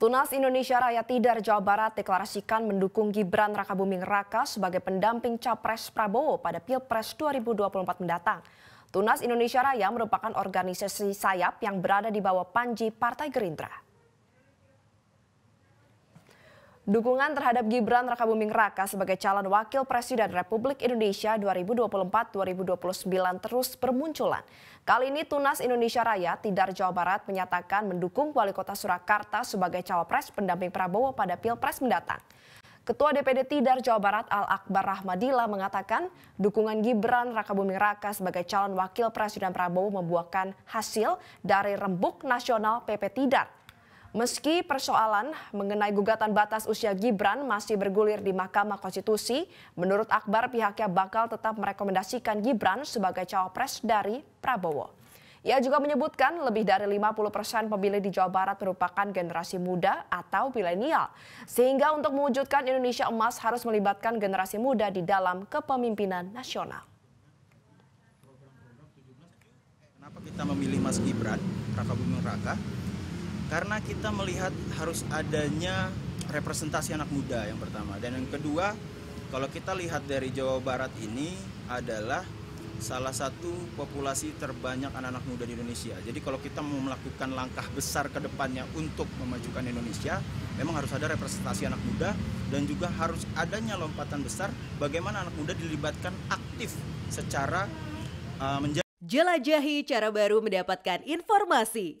Tunas Indonesia Raya Tidar Jawa Barat deklarasikan mendukung Gibran Rakabuming Raka sebagai pendamping Capres Prabowo pada Pilpres 2024 mendatang. Tunas Indonesia Raya merupakan organisasi sayap yang berada di bawah panji Partai Gerindra. Dukungan terhadap Gibran Rakabuming Raka sebagai calon wakil presiden Republik Indonesia 2024-2029 terus bermunculan. Kali ini Tunas Indonesia Raya Tidar Jawa Barat menyatakan mendukung Wali Kota Surakarta sebagai cawapres pendamping Prabowo pada Pilpres mendatang. Ketua DPD Tidar Jawa Barat Al-Akbar Rahmadila mengatakan dukungan Gibran Rakabuming Raka sebagai calon wakil Presiden Prabowo membuahkan hasil dari rembuk nasional PP Tidar Meski persoalan mengenai gugatan batas usia Gibran masih bergulir di Mahkamah Konstitusi, menurut Akbar pihaknya bakal tetap merekomendasikan Gibran sebagai cawapres dari Prabowo. Ia juga menyebutkan lebih dari 50 persen pemilih di Jawa Barat merupakan generasi muda atau milenial. Sehingga untuk mewujudkan Indonesia emas harus melibatkan generasi muda di dalam kepemimpinan nasional. Kenapa kita memilih Mas Gibran, Raka Buming Raka? karena kita melihat harus adanya representasi anak muda yang pertama dan yang kedua kalau kita lihat dari Jawa Barat ini adalah salah satu populasi terbanyak anak-anak muda di Indonesia. Jadi kalau kita mau melakukan langkah besar ke depannya untuk memajukan Indonesia, memang harus ada representasi anak muda dan juga harus adanya lompatan besar bagaimana anak muda dilibatkan aktif secara uh, menjadi Jelajahi cara baru mendapatkan informasi.